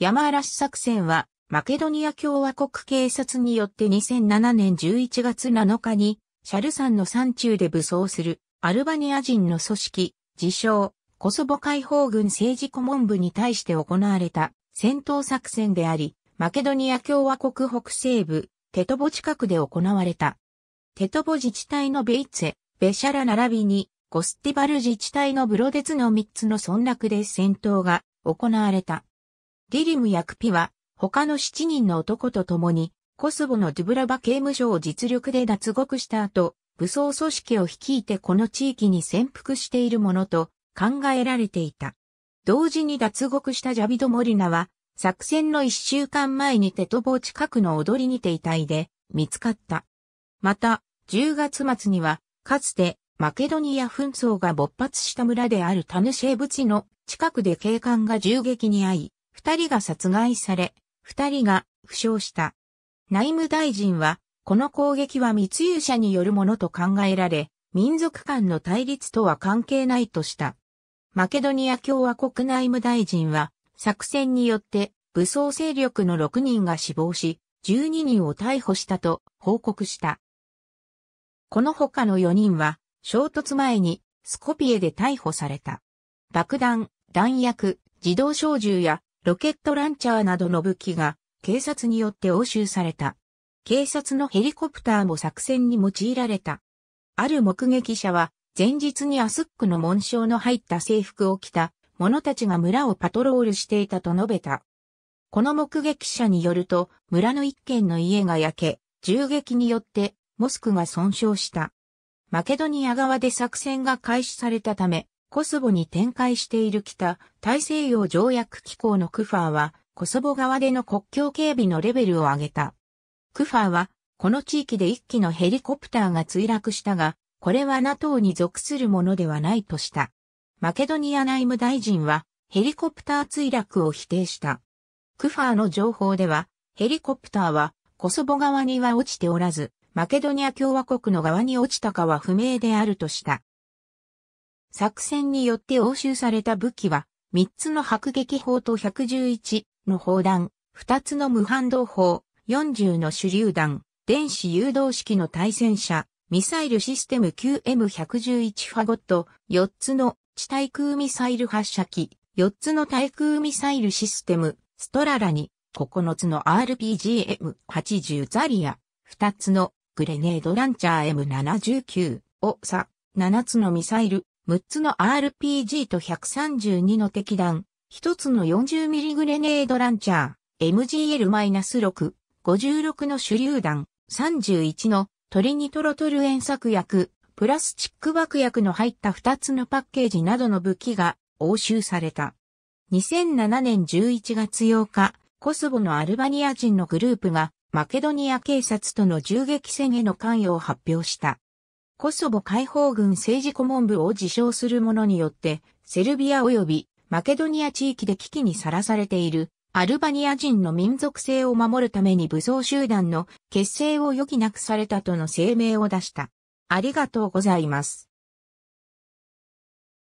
山嵐作戦は、マケドニア共和国警察によって2007年11月7日に、シャル山の山中で武装する、アルバニア人の組織、自称、コソボ解放軍政治顧問部に対して行われた戦闘作戦であり、マケドニア共和国北西部、テトボ近くで行われた。テトボ自治体のベイツェ、ベシャラ並びに、ゴスティバル自治体のブロデツの3つの村落で戦闘が行われた。ディリム・やクピは、他の7人の男と共に、コスボのドゥブラバ刑務所を実力で脱獄した後、武装組織を率いてこの地域に潜伏しているものと考えられていた。同時に脱獄したジャビド・モリナは、作戦の一週間前にテトボ近くの踊りにて遺体で見つかった。また、10月末には、かつてマケドニア紛争が勃発した村であるタヌシェブチの近くで警官が銃撃に遭い、二人が殺害され、二人が負傷した。内務大臣は、この攻撃は密輸者によるものと考えられ、民族間の対立とは関係ないとした。マケドニア共和国内務大臣は、作戦によって武装勢力の6人が死亡し、12人を逮捕したと報告した。この他の4人は、衝突前にスコピエで逮捕された。爆弾、弾薬、自動小銃やロケットランチャーなどの武器が警察によって押収された。警察のヘリコプターも作戦に用いられた。ある目撃者は、前日にアスックの紋章の入った制服を着た者たちが村をパトロールしていたと述べた。この目撃者によると、村の一軒の家が焼け、銃撃によってモスクが損傷した。マケドニア側で作戦が開始されたため、コソボに展開している北大西洋条約機構のクファーはコソボ側での国境警備のレベルを上げた。クファーはこの地域で一機のヘリコプターが墜落したが、これは NATO に属するものではないとした。マケドニア内務大臣はヘリコプター墜落を否定した。クファーの情報では、ヘリコプターはコソボ側には落ちておらず、マケドニア共和国の側に落ちたかは不明であるとした。作戦によって押収された武器は、3つの迫撃砲と111の砲弾、2つの無反動砲、40の手榴弾、電子誘導式の対戦車、ミサイルシステム QM111 ファゴット、4つの地対空ミサイル発射機、4つの対空ミサイルシステム、ストララに、9つの RPGM80 ザリア、2つのグレネードランチャー M79 をさ、7つのミサイル6つの RPG と132の敵弾、1つの 40mm グレネードランチャー、MGL-6、56の手榴弾、31のトリニトロトルエン作薬、プラスチック爆薬の入った2つのパッケージなどの武器が押収された。2007年11月8日、コソボのアルバニア人のグループがマケドニア警察との銃撃戦への関与を発表した。コソボ解放軍政治顧問部を自称する者によって、セルビア及びマケドニア地域で危機にさらされているアルバニア人の民族性を守るために武装集団の結成を余儀なくされたとの声明を出した。ありがとうございます。